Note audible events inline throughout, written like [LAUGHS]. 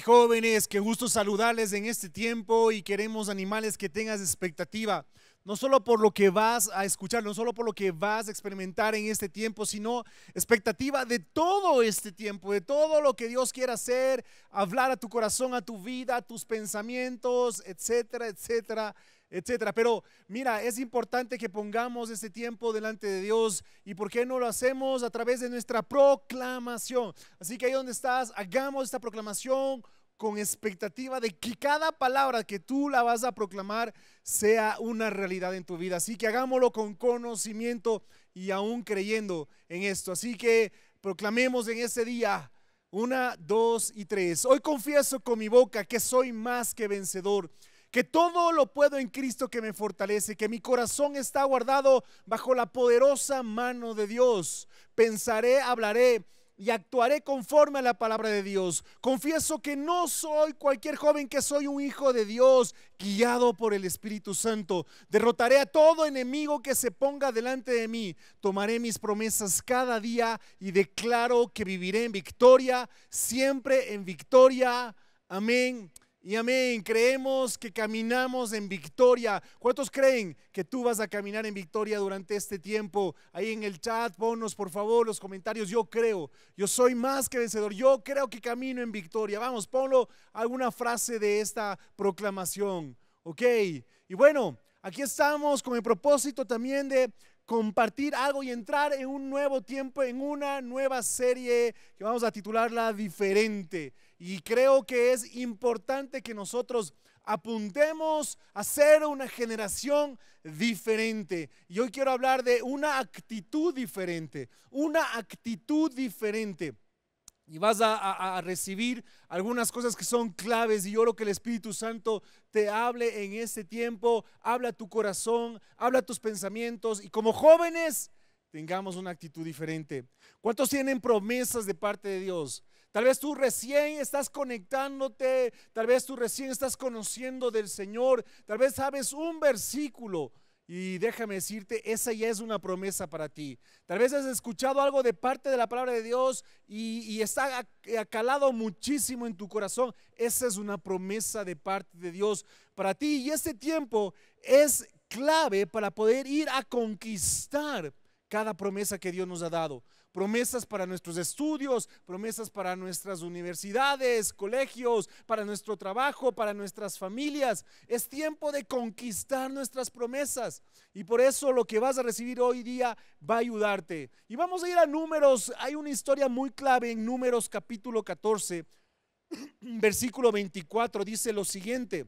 jóvenes que gusto saludarles en este tiempo y queremos animales que tengas expectativa, no solo por lo que vas a escuchar, no solo por lo que vas a experimentar en este tiempo, sino expectativa de todo este tiempo, de todo lo que Dios quiera hacer, hablar a tu corazón, a tu vida, a tus pensamientos, etcétera, etcétera, etcétera. Pero mira, es importante que pongamos este tiempo delante de Dios y por qué no lo hacemos a través de nuestra proclamación. Así que ahí donde estás, hagamos esta proclamación con expectativa de que cada palabra que tú la vas a proclamar sea una realidad en tu vida. Así que hagámoslo con conocimiento y aún creyendo en esto. Así que proclamemos en ese día, una, dos y tres. Hoy confieso con mi boca que soy más que vencedor, que todo lo puedo en Cristo que me fortalece, que mi corazón está guardado bajo la poderosa mano de Dios. Pensaré, hablaré y actuaré conforme a la palabra de Dios. Confieso que no soy cualquier joven, que soy un hijo de Dios, guiado por el Espíritu Santo. Derrotaré a todo enemigo que se ponga delante de mí. Tomaré mis promesas cada día y declaro que viviré en victoria, siempre en victoria. Amén y amén, creemos que caminamos en victoria. ¿Cuántos creen que tú vas a caminar en victoria durante este tiempo? Ahí en el chat, ponnos por favor los comentarios. Yo creo, yo soy más que vencedor. Yo creo que camino en victoria. Vamos, ponlo alguna frase de esta proclamación. Ok, y bueno, aquí estamos con el propósito también de compartir algo y entrar en un nuevo tiempo, en una nueva serie que vamos a titularla Diferente. Y creo que es importante que nosotros apuntemos a ser una generación diferente. Y hoy quiero hablar de una actitud diferente, una actitud diferente. Y vas a, recibir algunas cosas que son claves y yo lo que el Espíritu Santo te hable en este tiempo, habla tu corazón, habla tus pensamientos y como jóvenes tengamos una actitud diferente. ¿Cuántos tienen promesas de parte de Dios? Tal vez tú recién estás conectándote, tal vez tú recién estás conociendo del Señor, tal vez sabes un versículo y déjame decirte, esa ya es una promesa para ti. Tal vez has escuchado algo de parte de la palabra de Dios y, y está calado muchísimo en tu corazón. Esa es una promesa de parte de Dios para ti y este tiempo es clave para poder ir a conquistar cada promesa que Dios nos ha dado promesas para nuestros estudios, promesas para nuestras universidades, colegios, para nuestro trabajo, para nuestras familias. Es tiempo de conquistar nuestras promesas y por eso lo que vas a recibir hoy día va a ayudarte. Y vamos a ir a números, hay una historia muy clave en números capítulo 14, [CLEARS THROAT] versículo 24, dice lo siguiente.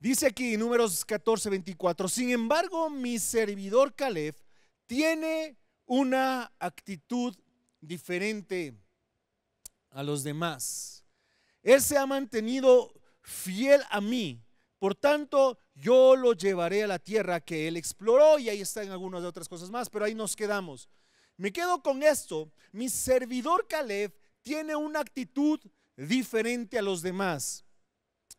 Dice aquí números 14, 24, sin embargo mi servidor Caleb tiene una actitud diferente a los demás. Él se ha mantenido fiel a mí, por tanto yo lo llevaré a la tierra que él exploró y ahí están algunas de otras cosas más, pero ahí nos quedamos. Me quedo con esto, mi servidor Caleb tiene una actitud diferente a los demás,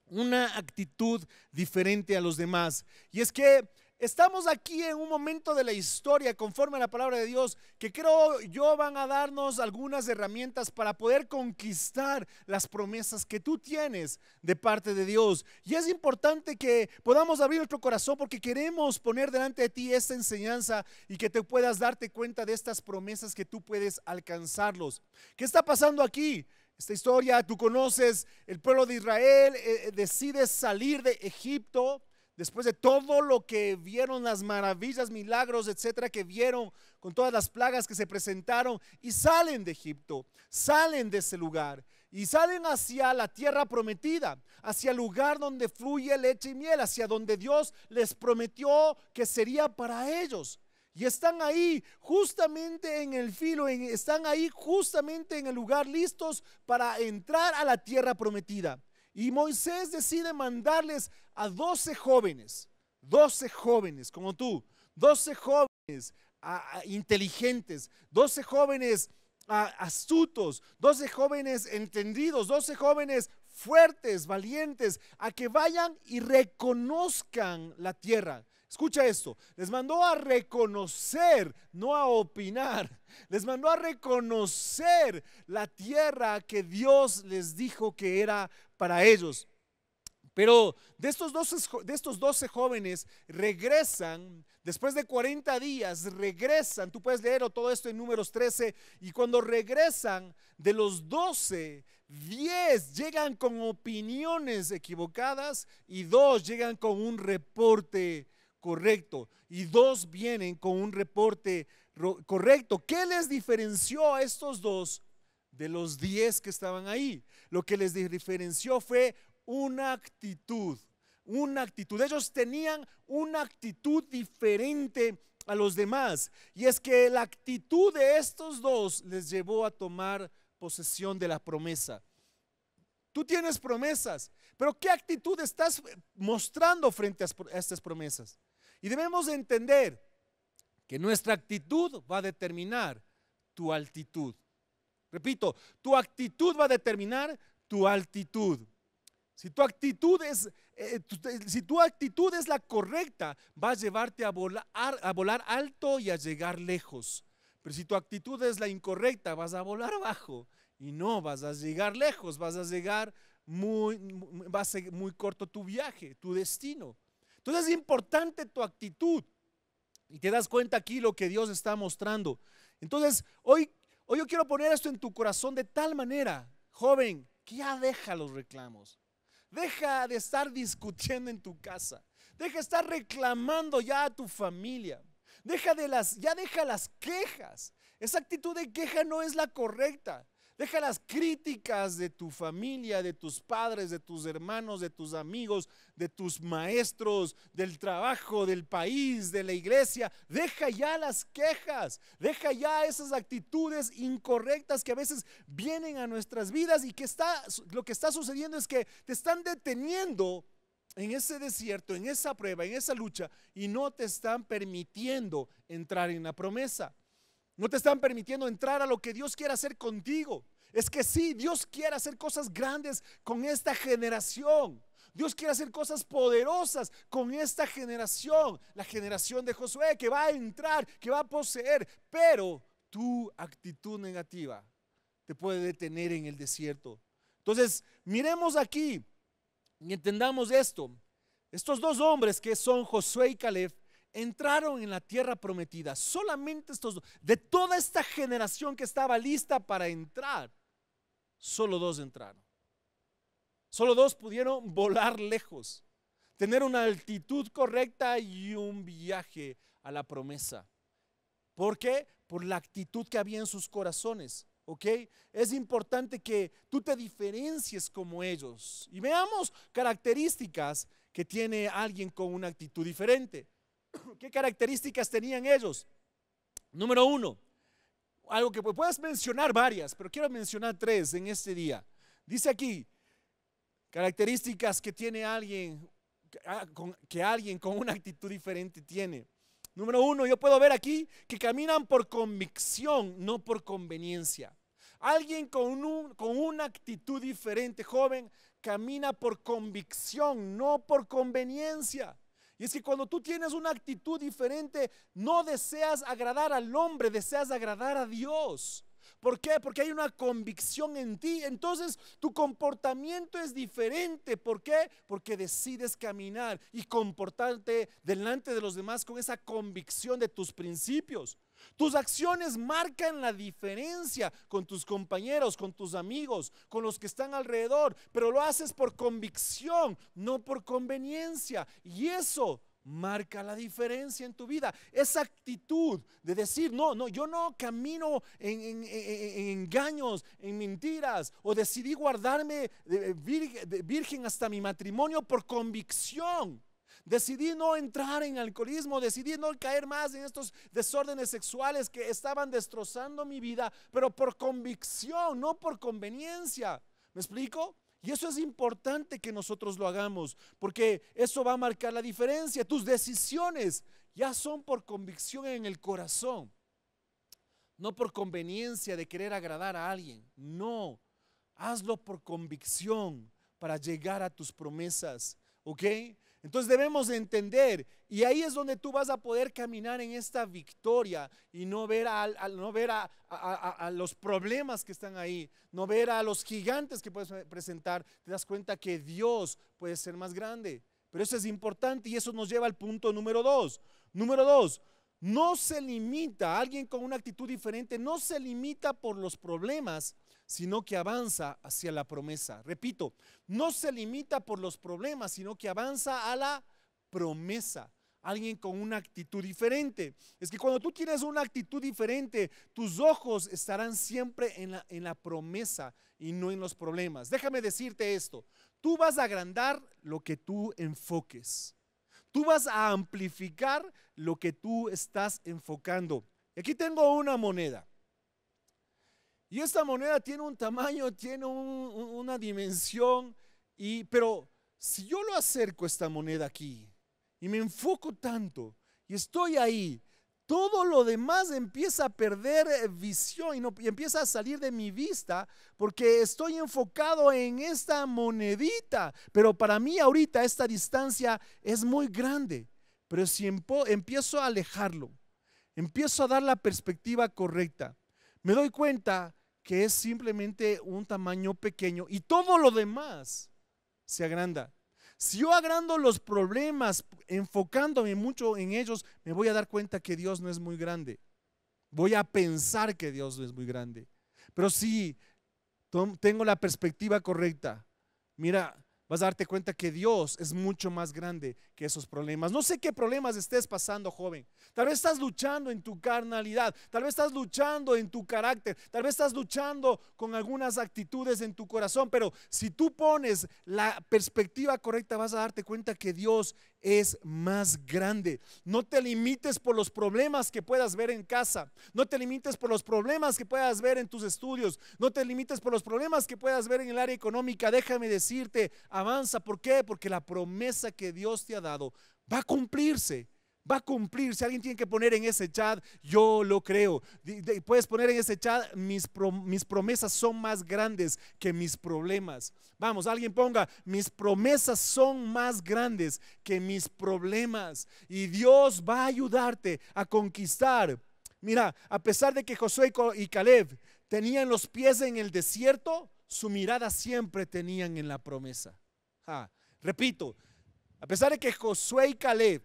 una actitud diferente a los demás. Y es que Estamos aquí en un momento de la historia, conforme a la palabra de Dios, que creo yo van a darnos algunas herramientas para poder conquistar las promesas que tú tienes de parte de Dios. Y es importante que podamos abrir nuestro corazón porque queremos poner delante de ti esta enseñanza y que te puedas darte cuenta de estas promesas que tú puedes alcanzarlos. ¿Qué está pasando aquí? Esta historia, tú conoces, el pueblo de Israel eh, eh, decide salir de Egipto después de todo lo que vieron, las maravillas, milagros, etcétera, que vieron, con todas las plagas que se presentaron, y salen de Egipto, salen de ese lugar, y salen hacia la tierra prometida, hacia el lugar donde fluye leche y miel, hacia donde Dios les prometió que sería para ellos. Y están ahí justamente en el filo, están ahí justamente en el lugar listos para entrar a la tierra prometida. Y Moisés decide mandarles a 12 jóvenes, 12 jóvenes como tú, 12 jóvenes inteligentes, 12 jóvenes astutos, 12 jóvenes entendidos, 12 jóvenes fuertes, valientes, a que vayan y reconozcan la tierra. Escucha esto, les mandó a reconocer, no a opinar. [LAUGHS] Les mandó a reconocer la tierra que Dios les dijo que era para ellos. Pero de estos, 12, de estos 12 jóvenes regresan, después de 40 días, regresan, tú puedes leer todo esto en números 13, y cuando regresan de los 12, 10 llegan con opiniones equivocadas y 2 llegan con un reporte correcto, y 2 vienen con un reporte correcto. ¿Qué les diferenció a estos dos de los diez que estaban ahí. Lo que les diferenció fue una actitud, una actitud. Ellos tenían una actitud diferente a los demás. Y es que la actitud de estos dos les llevó a tomar posesión de la promesa. Tú tienes promesas, pero ¿qué actitud estás mostrando frente a estas promesas? Y debemos entender que nuestra actitud va a determinar tu altitud. Repito, tu actitud va a determinar tu altitud. Si tu actitud es, eh, si tu actitud es la correcta, va a llevarte a volar, a volar alto y a llegar lejos. Pero si tu actitud es la incorrecta, vas a volar bajo y no vas a llegar lejos, vas a llegar muy, va a ser muy corto tu viaje, tu destino. Entonces es importante tu actitud. Y te das cuenta aquí lo que Dios está mostrando. Entonces, hoy Hoy yo quiero poner esto en tu corazón de tal manera, joven, que ya deja los reclamos. Deja de estar discutiendo en tu casa. Deja de estar reclamando ya a tu familia. Deja de las, ya deja las quejas. Esa actitud de queja no es la correcta. Deja las críticas de tu familia, de tus padres, de tus hermanos, de tus amigos, de tus maestros, del trabajo, del país, de la iglesia. Deja ya las quejas, deja ya esas actitudes incorrectas que a veces vienen a nuestras vidas y que está, lo que está sucediendo es que te están deteniendo en ese desierto, en esa prueba, en esa lucha y no te están permitiendo entrar en la promesa. No te están permitiendo entrar a lo que Dios quiere hacer contigo. Es que sí, Dios quiere hacer cosas grandes con esta generación. Dios quiere hacer cosas poderosas con esta generación, la generación de Josué, que va a entrar, que va a poseer, pero tu actitud negativa te puede detener en el desierto. Entonces, miremos aquí y entendamos esto. Estos dos hombres que son Josué y Caleb entraron en la tierra prometida. Solamente estos dos. De toda esta generación que estaba lista para entrar, solo dos entraron. Solo dos pudieron [LAUGHS] volar lejos, tener una altitud correcta y un viaje a la promesa. ¿Por qué? Por la actitud que había en sus corazones. ¿Ok? Es importante que tú te diferencies como ellos y veamos características que tiene alguien con una actitud diferente. [COUGHS] ¿Qué características tenían ellos? Número uno, algo que puedes mencionar varias, pero quiero mencionar tres en este día. Dice aquí, características que tiene alguien, ah, que alguien con una actitud diferente tiene. Número uno, yo puedo ver aquí que caminan por convicción, no por conveniencia. Alguien con una actitud diferente, joven, camina por convicción, no por conveniencia. Y es que cuando tú tienes una actitud diferente, no deseas agradar al hombre, deseas agradar a Dios. ¿Por qué? Porque hay una convicción en ti. Entonces tu comportamiento es diferente. ¿Por qué? Porque decides caminar y comportarte delante de los demás con esa convicción de tus principios. Tus acciones marcan la diferencia con tus compañeros, con tus amigos, con los que están alrededor, pero lo haces por convicción, no por conveniencia. Y eso marca la diferencia en tu vida. Esa actitud de decir, no, no, yo no camino en, engaños, en mentiras, o decidí guardarme eh, virgen hasta mi matrimonio por convicción. Decidí no entrar en alcoholismo, decidí no caer más en estos desórdenes sexuales que estaban destrozando mi vida, pero por convicción, no por conveniencia. ¿Me explico? Y eso es importante que nosotros lo hagamos, porque eso va a marcar la diferencia. Tus decisiones ya son por convicción en el corazón, no por conveniencia de querer agradar a alguien. No, hazlo por convicción para llegar a tus promesas, ¿ok? Entonces debemos entender, y ahí es donde tú vas a poder caminar en esta victoria y no ver, a, no ver los problemas que están ahí, no ver a los gigantes que puedes presentar, te das cuenta que Dios puede ser más grande. Pero eso es importante y eso nos lleva al punto número dos. Número dos, no se limita, alguien con una actitud diferente, no se limita por los problemas, sino que avanza hacia la promesa. Repito, no se limita por los problemas, sino que avanza a la promesa. Alguien con una actitud diferente. Es que cuando tú tienes una actitud diferente, tus ojos estarán siempre en la, en la promesa y no en los problemas. Déjame decirte esto, tú vas a agrandar lo que tú enfoques. Tú vas a amplificar lo que tú estás enfocando. Aquí tengo una moneda. Y esta moneda tiene un tamaño, tiene una dimensión, pero si yo lo acerco esta moneda aquí y me enfoco tanto y estoy ahí, todo lo demás empieza a perder eh, visión y empieza a salir de mi vista porque estoy enfocado en esta monedita. Pero para mí ahorita esta distancia es muy grande. Pero si empiezo a alejarlo, empiezo a dar la perspectiva correcta, me doy cuenta que es simplemente un tamaño pequeño y todo lo demás se agranda. Si yo agrando los problemas enfocándome mucho en ellos, me voy a dar cuenta que Dios no es muy grande. Voy a pensar que Dios no es muy grande. Pero si tengo la perspectiva correcta, mira, vas a darte cuenta que Dios es mucho más grande que esos problemas. No sé qué problemas estés pasando, joven. Tal vez estás luchando en tu carnalidad, tal vez estás luchando en tu carácter, tal vez estás luchando con algunas actitudes en tu corazón, pero si tú pones la perspectiva correcta vas a darte cuenta que Dios es más grande. No te limites por los problemas que puedas ver en casa. No te limites por los problemas que puedas ver en tus estudios. No te limites por los problemas que puedas ver en el área económica. Déjame decirte, avanza. ¿Por qué? Porque la promesa que Dios te ha dado va a cumplirse. Va a cumplirse. Alguien tiene que poner en ese chat, yo lo creo. Puedes poner en ese chat, mis, promesas son más grandes que mis problemas. Vamos, alguien ponga, mis promesas son más grandes que mis problemas. Y Dios va a ayudarte a conquistar. Mira, a pesar de que Josué y Caleb tenían los pies en el desierto, su mirada siempre tenían en la promesa. repito, a pesar de que Josué y Caleb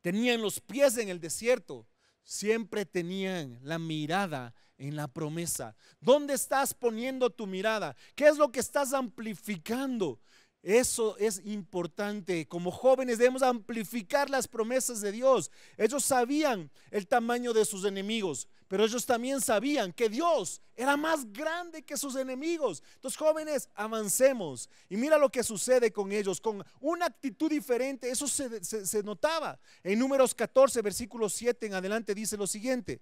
tenían los pies en el desierto, siempre tenían la mirada en la promesa. ¿Dónde estás poniendo tu mirada? ¿Qué es lo que estás amplificando? Eso es importante. Como jóvenes debemos amplificar las promesas de Dios. Ellos sabían el tamaño de sus enemigos, pero ellos también sabían que Dios era más grande que sus enemigos. Entonces, jóvenes, avancemos. Y mira lo que sucede con ellos, con una actitud diferente. Eso se, notaba. En números 14, versículo 7 en adelante dice lo siguiente.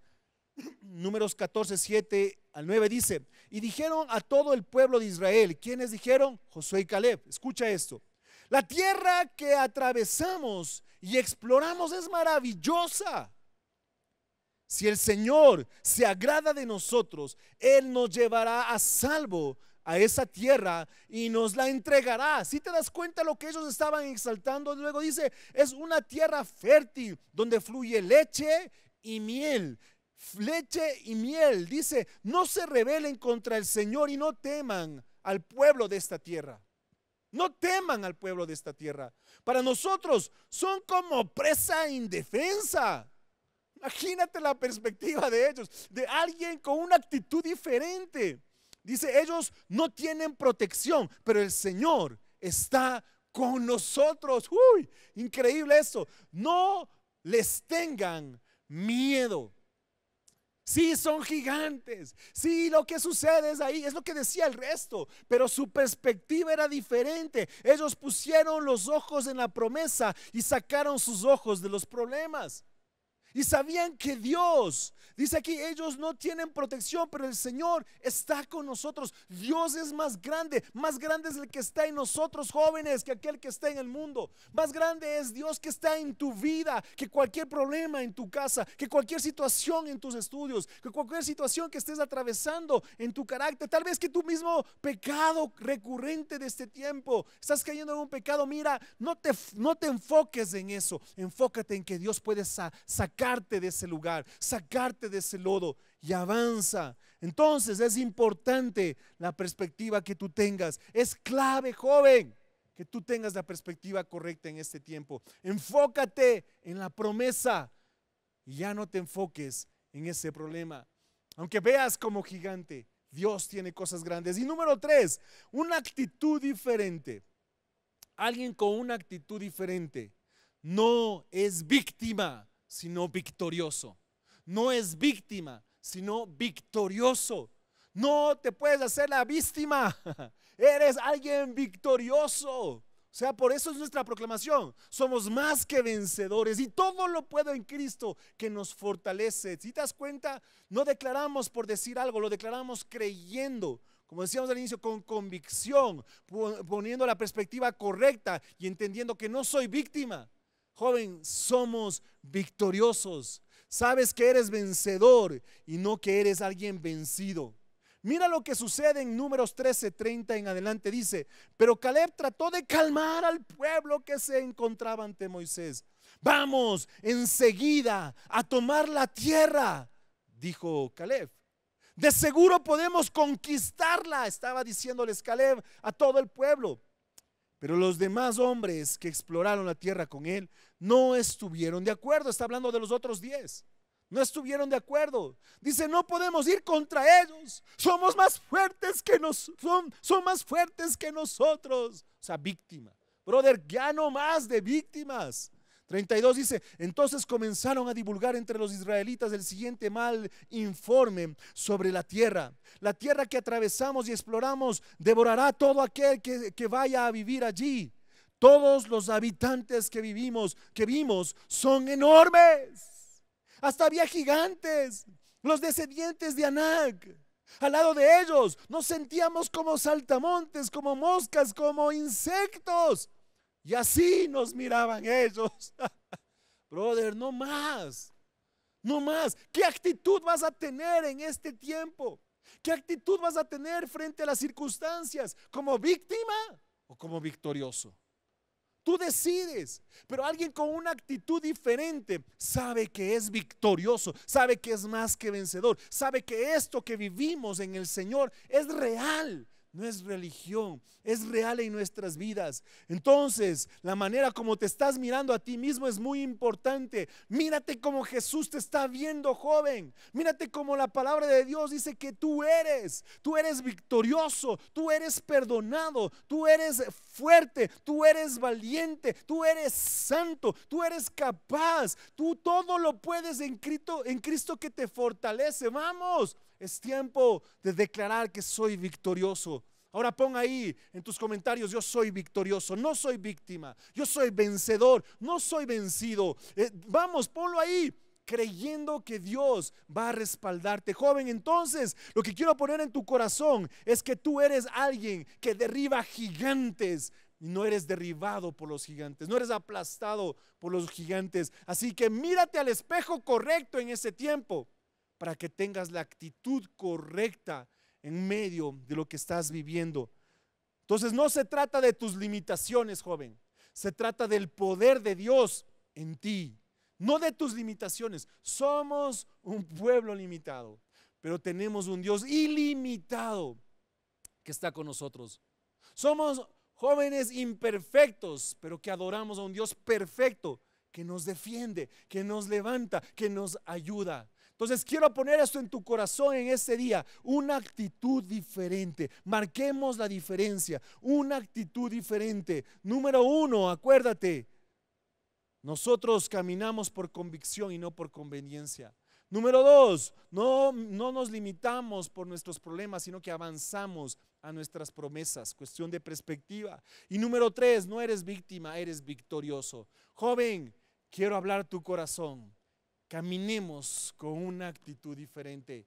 Números 14, 7 al 9 dice, y dijeron a todo el pueblo de Israel, ¿quiénes dijeron? Josué y Caleb, escucha esto, la tierra que atravesamos y exploramos es maravillosa. Si el Señor se agrada de nosotros, Él nos llevará a salvo a esa tierra y nos la entregará. Si te das cuenta lo que ellos estaban exaltando, luego dice, es una tierra fértil donde fluye leche y miel leche y miel. Dice, no se rebelen contra el Señor y no teman al pueblo de esta tierra. No teman al pueblo de esta tierra. Para nosotros son como presa indefensa. Imagínate la perspectiva de ellos, de alguien con una actitud diferente. Dice, ellos no tienen protección, pero el Señor está con nosotros. Uy, increíble eso. No les tengan miedo. Sí, son gigantes. Sí, lo que sucede es ahí, es lo que decía el resto, pero su perspectiva era diferente. Ellos pusieron los ojos en la promesa y sacaron sus ojos de los problemas. Y sabían que Dios, dice aquí, ellos no tienen protección, pero el Señor está con nosotros. Dios es más grande, más grande es el que está en nosotros jóvenes que aquel que está en el mundo. Más grande es Dios que está en tu vida, que cualquier problema en tu casa, que cualquier situación en tus estudios, que cualquier situación que estés atravesando en tu carácter. Tal vez que tu mismo pecado recurrente de este tiempo, estás cayendo en un pecado, mira, no te, no te enfoques en eso, enfócate en que Dios puede sacar sacarte de ese lugar, sacarte de ese lodo y avanza. Entonces es importante la perspectiva que tú tengas. Es clave, joven, que tú tengas la perspectiva correcta en este tiempo. Enfócate en la promesa y ya no te enfoques en ese problema. Aunque veas como gigante, Dios tiene cosas grandes. Y número tres, una actitud diferente. Alguien con una actitud diferente no es víctima, sino victorioso. No es víctima, sino victorioso. No te puedes hacer la víctima. [LAUGHS] Eres alguien victorioso. O sea, por eso es nuestra proclamación. Somos más que vencedores y todo lo puedo en Cristo que nos fortalece. Si te das cuenta, no declaramos por decir algo, lo declaramos creyendo. Como decíamos al inicio, con convicción, poniendo la perspectiva correcta y entendiendo que no soy víctima, Joven, somos victoriosos. Sabes que eres vencedor y no que eres alguien vencido. Mira lo que sucede en números 13, 30 en adelante. Dice, pero Caleb trató de calmar al pueblo que se encontraba ante Moisés. Vamos enseguida a tomar la tierra, dijo Caleb. De seguro podemos conquistarla, estaba diciéndoles Caleb a todo el pueblo. Pero los demás hombres que exploraron la tierra con él no estuvieron de acuerdo. Está hablando de los otros diez. No estuvieron de acuerdo. Dice, no podemos ir contra ellos. Somos más fuertes que nos son, son más fuertes que nosotros. O sea, víctima. Brother, ya no más de víctimas. 32 dice, entonces comenzaron a divulgar entre los israelitas el siguiente mal informe sobre la tierra. La tierra que atravesamos y exploramos devorará todo aquel que, vaya a vivir allí. Todos los habitantes que vivimos, que vimos, son enormes. Hasta había gigantes, los descendientes de Anac. Al lado de ellos nos sentíamos como saltamontes, como moscas, como insectos. Y así nos miraban ellos. [LAUGHS] Brother, no más. No más. ¿Qué actitud vas a tener en este tiempo? ¿Qué actitud vas a tener frente a las circunstancias? ¿Como víctima o como victorioso? Tú decides, pero alguien con una actitud diferente sabe que es victorioso, sabe que es más que vencedor, sabe que esto que vivimos en el Señor es real, no es religión, es real en nuestras vidas. Entonces, la manera como te estás mirando a ti mismo es muy importante. Mírate como Jesús te está viendo, joven. Mírate como la palabra de Dios dice que tú eres, tú eres victorioso, tú eres perdonado, tú eres fuerte, tú eres valiente, tú eres santo, tú eres capaz, tú todo lo puedes en Cristo, en Cristo que te fortalece. Vamos. Es tiempo de declarar que soy victorioso. Ahora pon ahí en tus comentarios, yo soy victorioso, no soy víctima, yo soy vencedor, no soy vencido. Eh, vamos, ponlo ahí creyendo que Dios va a respaldarte. Joven, entonces lo que quiero poner en tu corazón es que tú eres alguien que derriba gigantes. Y no eres derribado por los gigantes, no eres aplastado por los gigantes. Así que mírate al espejo correcto en ese tiempo para que tengas la actitud correcta en medio de lo que estás viviendo. Entonces no se trata de tus limitaciones, joven. Se trata del poder de Dios en ti, no de tus limitaciones. Somos un pueblo limitado, pero tenemos un Dios ilimitado que está con nosotros. Somos jóvenes imperfectos, pero que adoramos a un Dios perfecto que nos defiende, que nos levanta, que nos ayuda. Entonces quiero poner esto en tu corazón en este día, una actitud diferente. Marquemos la diferencia, una actitud diferente. Número uno, acuérdate, nosotros caminamos por convicción y no por conveniencia. Número dos, no, no nos limitamos por nuestros problemas, sino que avanzamos a nuestras promesas, cuestión de perspectiva. Y número tres, no eres víctima, eres victorioso. Joven, quiero hablar tu corazón caminemos con una actitud diferente,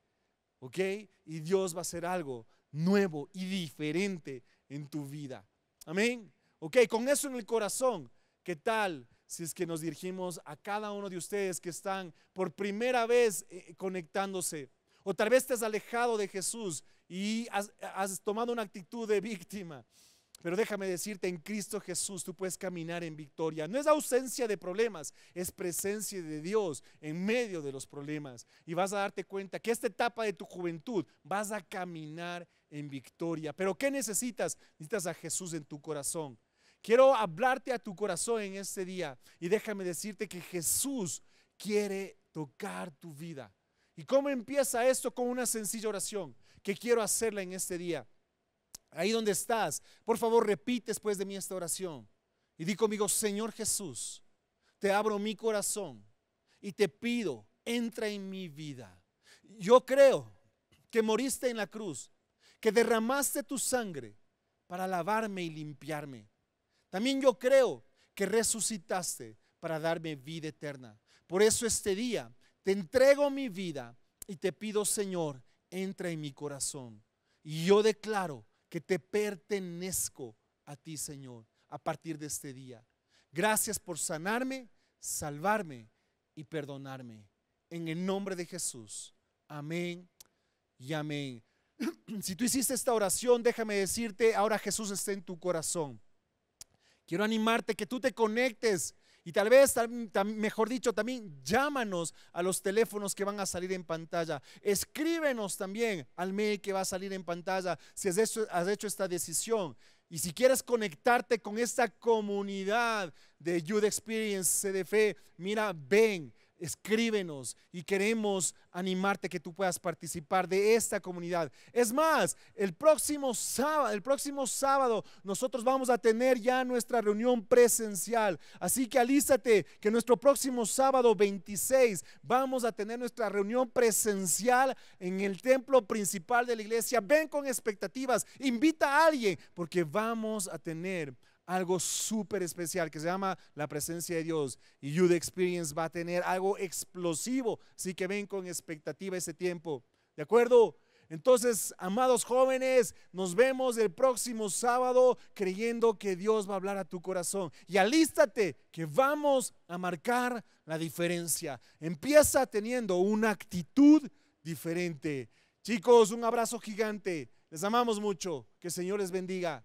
¿ok? Y Dios va a hacer algo nuevo y diferente en tu vida. Amén. Ok, con eso en el corazón, ¿qué tal si es que nos dirigimos a cada uno de ustedes que están por primera vez eh, conectándose? O tal vez te has alejado de Jesús y has, has tomado una actitud de víctima. Pero déjame decirte, en Cristo Jesús tú puedes caminar en victoria. No es ausencia de problemas, es presencia de Dios en medio de los problemas. Y vas a darte cuenta que esta etapa de tu juventud vas a caminar en victoria. Pero ¿qué necesitas? Necesitas a Jesús en tu corazón. Quiero hablarte a tu corazón en este día y déjame decirte que Jesús quiere tocar tu vida. ¿Y cómo empieza esto? Con una sencilla oración que quiero hacerla en este día ahí donde estás, por favor repite después de mí esta oración. Y di conmigo, Señor Jesús, te abro mi corazón y te pido, entra en mi vida. Yo creo que moriste en la cruz, que derramaste tu sangre para lavarme y limpiarme. También yo creo que resucitaste para darme vida eterna. Por eso este día te entrego mi vida y te pido, Señor, entra en mi corazón. Y yo declaro que te pertenezco a ti, Señor, a partir de este día. Gracias por sanarme, salvarme y perdonarme. En el nombre de Jesús. Amén y amén. [CLEARS THROAT] Si tú hiciste esta oración, déjame decirte, ahora Jesús está en tu corazón. Quiero animarte que tú te conectes y tal vez, mejor dicho, también llámanos a los teléfonos que van a salir en pantalla. Escríbenos también al mail que va a salir en pantalla si has hecho, has hecho esta decisión. Y si quieres conectarte con esta comunidad de Youth Experience CDF, mira, ven escríbenos y queremos animarte que tú puedas participar de esta comunidad. Es más, el próximo sábado, el próximo sábado nosotros vamos a tener ya nuestra reunión presencial. Así que alístate que nuestro próximo sábado 26 vamos a tener nuestra reunión presencial en el templo principal de la iglesia. Ven con expectativas, invita a alguien porque vamos a tener algo súper especial que se llama la presencia de Dios. Y Youth Experience va a tener algo explosivo. Así que ven con expectativa ese tiempo. ¿De acuerdo? Entonces, amados jóvenes, nos vemos el próximo sábado creyendo que Dios va a hablar a tu corazón. Y alístate que vamos a marcar la diferencia. Empieza teniendo una actitud diferente. Chicos, un abrazo gigante. Les amamos mucho. Que el Señor les bendiga.